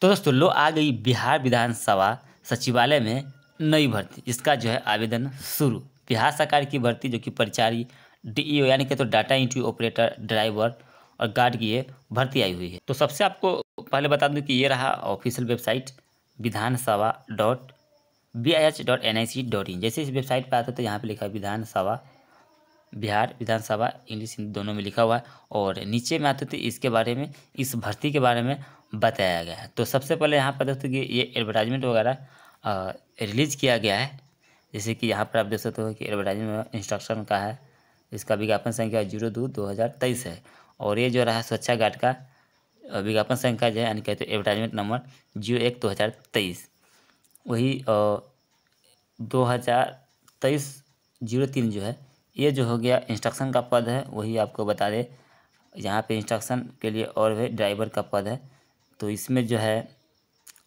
तो दोस्तों लो आ गई बिहार विधानसभा सचिवालय में नई भर्ती इसका जो है आवेदन शुरू बिहार सरकार की भर्ती जो कि परिचारी डीईओ e यानी कि तो डाटा इंट्री ऑपरेटर ड्राइवर और गार्ड की ये भर्ती आई हुई है तो सबसे आपको पहले बता दूं कि ये रहा ऑफिशियल वेबसाइट विधानसभा dot B I H dot N I C dot in जैसे इस वेबसाइट पर आते तो यहाँ पर लिखा है विधानसभा बिहार विधानसभा इंग्लिश दोनों में लिखा हुआ है और नीचे में आते थे तो इसके बारे में इस भर्ती के बारे में बताया गया है तो सबसे पहले यहाँ पर दोस्तों कि ये एडवर्टाइजमेंट वगैरह रिलीज़ किया गया है जैसे कि यहाँ पर आप देख सकते हो कि एडवर्टाइजमेंट इंस्ट्रक्शन का है इसका विज्ञापन संख्या जीरो दो दो हज़ार तेईस है और ये जो रहा स्वच्छा गार्ड का विज्ञापन संख्या जो है यानी कहते एडवर्टाइजमेंट नंबर जीरो एक दो हज़ार तेईस वही दो हज़ार तेईस जीरो तीन जो है ये जो हो गया इंस्ट्रक्शन का पद है वही आपको बता दें यहाँ पे इंस्ट्रक्शन के लिए और भी ड्राइवर का पद है तो इसमें जो है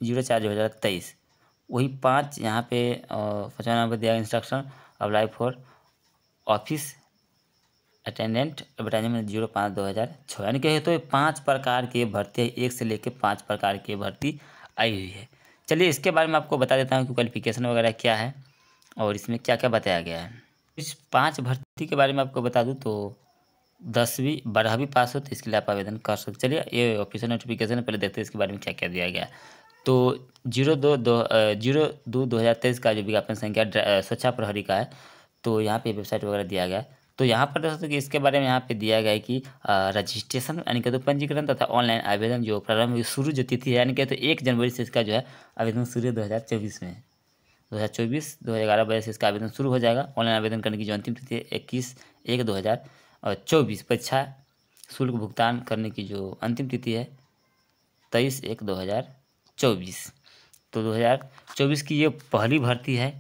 जीरो चार्ज हो जाएगा तेईस वही पाँच यहाँ पे पचास नंबर दिया instruction apply for office attendant advertisement zero पाँच दो हज़ार छः यानी कि तो पाँच प्रकार के भर्ती है एक से लेकर पाँच प्रकार की भर्ती आई हुई है चलिए इसके बारे में आपको बता देता हूँ कि क्वालिफिकेशन वगैरह क्या है और इसमें क्या क्या बताया गया है इस पाँच भर्ती के बारे में आपको बता दूँ तो दसवीं बारहवीं पास हो तो इसके लिए आप आवेदन कर सकते चलिए ये ऑफिशियल नोटिफिकेशन है पहले देखते हैं इसके बारे में क्या क्या दिया गया तो जीरो दो दो जीरो दो दो हज़ार तेईस का जो विज्ञापन संख्या स्वच्छा प्रहरी का है तो यहाँ पे वेबसाइट वगैरह दिया गया तो यहाँ पर दोस्तों कि इसके बारे में यहाँ पे दिया गया है कि रजिस्ट्रेशन यानी कि तो पंजीकरण तथा ऑनलाइन आवेदन जो प्रारंभ शुरू जो तिथि है यानी कि तो एक जनवरी से इसका जो है आवेदन शुरू है दो हज़ार चौबीस में है दो हज़ार चौबीस दो हज़ार ग्यारह बजे से इसका आवेदन शुरू हो जाएगा ऑनलाइन आवेदन करने की जो अंतिम तिथि है इक्कीस एक दो हज़ार और चौबीस परीक्षा शुल्क भुगतान करने की जो अंतिम तिथि है तेईस एक दो हज़ार चौबीस तो दो हज़ार चौबीस की ये पहली भर्ती है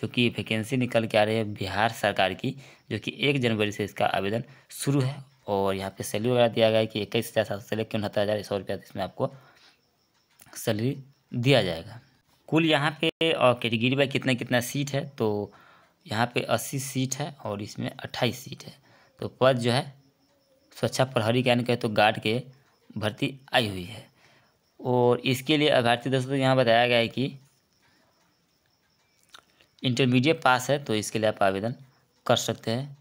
जो कि वैकेंसी निकल के आ रही है बिहार सरकार की जो कि एक जनवरी से इसका आवेदन शुरू है और यहाँ पे सैलरी वगैरह दिया गया है कि इक्कीस हज़ार सात सौ से लेकर उनहत्तर हज़ार सौ रुपया इसमें आपको सैलरी दिया जाएगा कुल यहाँ पे और कैटेगरी बाई कितना कितना सीट है तो यहाँ पे अस्सी सीट है और इसमें अट्ठाईस सीट है तो पद जो है स्वच्छा प्रहरी के यानी कहे तो गार्ड के भर्ती आई हुई है और इसके लिए अभ्यर्थी दोस्तों यहाँ बताया गया है कि इंटरमीडिएट पास है तो इसके लिए आप आवेदन कर सकते हैं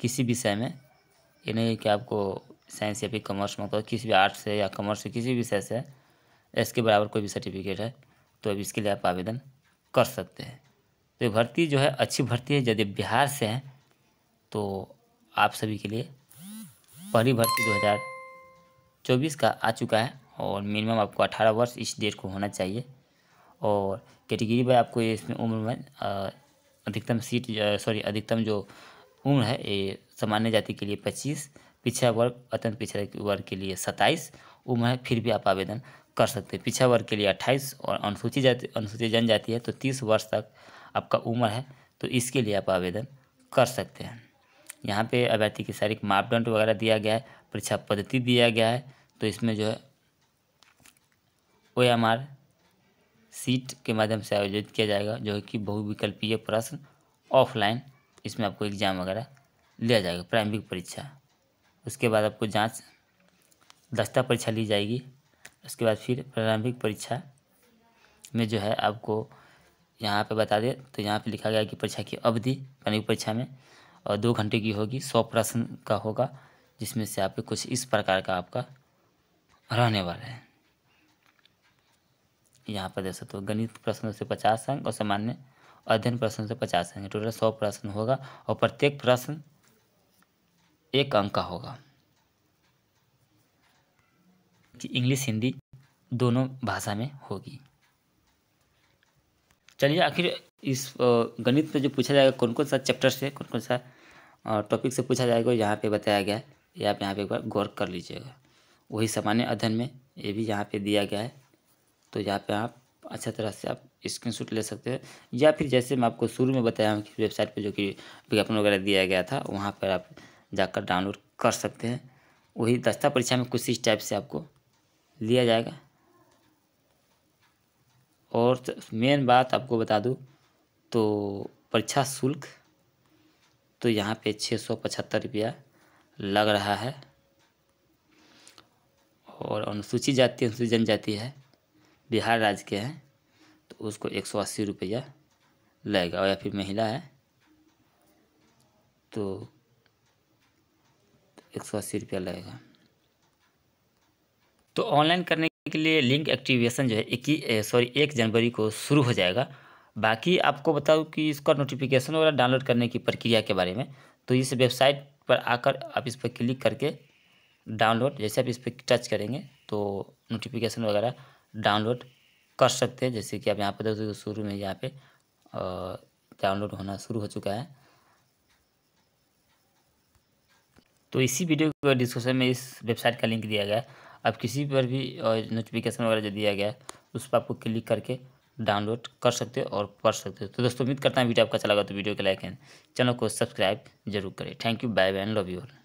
किसी विषय में ये नहीं कि आपको साइंस या फिर कॉमर्स में मतलब किसी भी आर्ट्स से या कॉमर्स से किसी भी विषय से इसके बराबर कोई भी सर्टिफिकेट है तो अब इसके लिए आप आवेदन कर सकते हैं तो भर्ती जो है अच्छी भर्ती है यदि बिहार से हैं तो आप सभी के लिए पहली भर्ती 2024 का आ चुका है और मिनिमम आपको 18 वर्ष इस डेट को होना चाहिए और कैटेगरी बाय आपको इसमें उम्र में अधिकतम सीट सॉरी अधिकतम जो उम्र है ये सामान्य जाति के लिए पच्चीस पिछड़ा वर्ग अत्यंत पिछड़ा वर्ग के लिए सत्ताईस उम्र है फिर भी आप आवेदन कर सकते हैं पिछड़ा वर्ग के लिए अट्ठाईस और अनुसूचित जाति अनुसूचित जनजाति है तो तीस वर्ष तक आपका उम्र है तो इसके लिए आप आवेदन कर सकते हैं यहाँ पे अभ्यर्थी के शारीरिक मापदंड वगैरह दिया गया है परीक्षा पद्धति दिया गया है तो इसमें जो है ओ एम आर सीट के माध्यम से आयोजित किया जाएगा जो है कि बहुविकल्पीय प्रश्न ऑफलाइन इसमें आपको एग्ज़ाम वगैरह लिया जाएगा प्रारंभिक परीक्षा उसके बाद आपको जाँच दस्ता परीक्षा ली जाएगी उसके बाद फिर प्रारंभिक परीक्षा में जो है आपको यहाँ पे बता दें तो यहाँ पे लिखा गया कि परीक्षा की अवधि प्रारंभिक परीक्षा में और दो घंटे की होगी सौ प्रश्न का होगा जिसमें से आपके कुछ इस प्रकार का आपका रहने वाला है यहाँ पर जैसा तो गणित प्रश्नों से पचास अंक और सामान्य अध्ययन प्रश्न से पचास अंक टोटल सौ प्रश्न होगा और प्रत्येक प्रश्न एक अंक का होगा कि इंग्लिश हिंदी दोनों भाषा में होगी चलिए आखिर इस गणित में जो पूछा जाएगा कौन कौन सा चैप्टर से कौन कौन सा टॉपिक से पूछा जाएगा यहाँ पे बताया गया है ये आप यहाँ पे एक बार गौर कर लीजिएगा वही सामान्य अध्ययन में ये भी यहाँ पे दिया गया है तो यहाँ पे आप अच्छा तरह से आप शूट ले सकते हैं या फिर जैसे मैं आपको शुरू में बताया हूँ कि वेबसाइट पर जो कि विज्ञापन वगैरह दिया गया था वहाँ पर आप जाकर डाउनलोड कर सकते हैं वही दस्ता परीक्षा में कुछ इस टाइप से आपको लिया जाएगा और मेन बात आपको बता दूँ तो परीक्षा शुल्क तो यहाँ पे छः सौ पचहत्तर रुपया लग रहा है और अनुसूचित जाति अनुसूचित जनजाति है बिहार राज्य के हैं तो उसको एक सौ अस्सी रुपया लगेगा और या फिर महिला है तो एक सौ अस्सी रुपया लगेगा तो ऑनलाइन करने के लिए लिंक एक्टिवेशन जो है इक्की सॉरी एक जनवरी को शुरू हो जाएगा बाकी आपको बताऊँ कि इसका नोटिफिकेशन वगैरह डाउनलोड करने की प्रक्रिया के बारे में तो इस वेबसाइट पर आकर आप इस पर क्लिक करके डाउनलोड जैसे आप इस पर टच करेंगे तो नोटिफिकेशन वगैरह डाउनलोड कर सकते हैं जैसे कि आप यहाँ पर देख सकते शुरू में यहाँ पे डाउनलोड होना शुरू हो चुका है तो इसी वीडियो के डिस्क्रिप्शन में इस वेबसाइट का लिंक दिया गया है आप किसी पर भी नोटिफिकेशन वगैरह जो दिया गया है उस पर आपको क्लिक करके डाउनलोड कर सकते हो और पढ़ सकते हो तो दोस्तों उम्मीद करता हूँ वीडियो आपका अच्छा चला लगा तो वीडियो के लाइक एंड चैनल को सब्सक्राइब जरूर करें thank you bye bye love you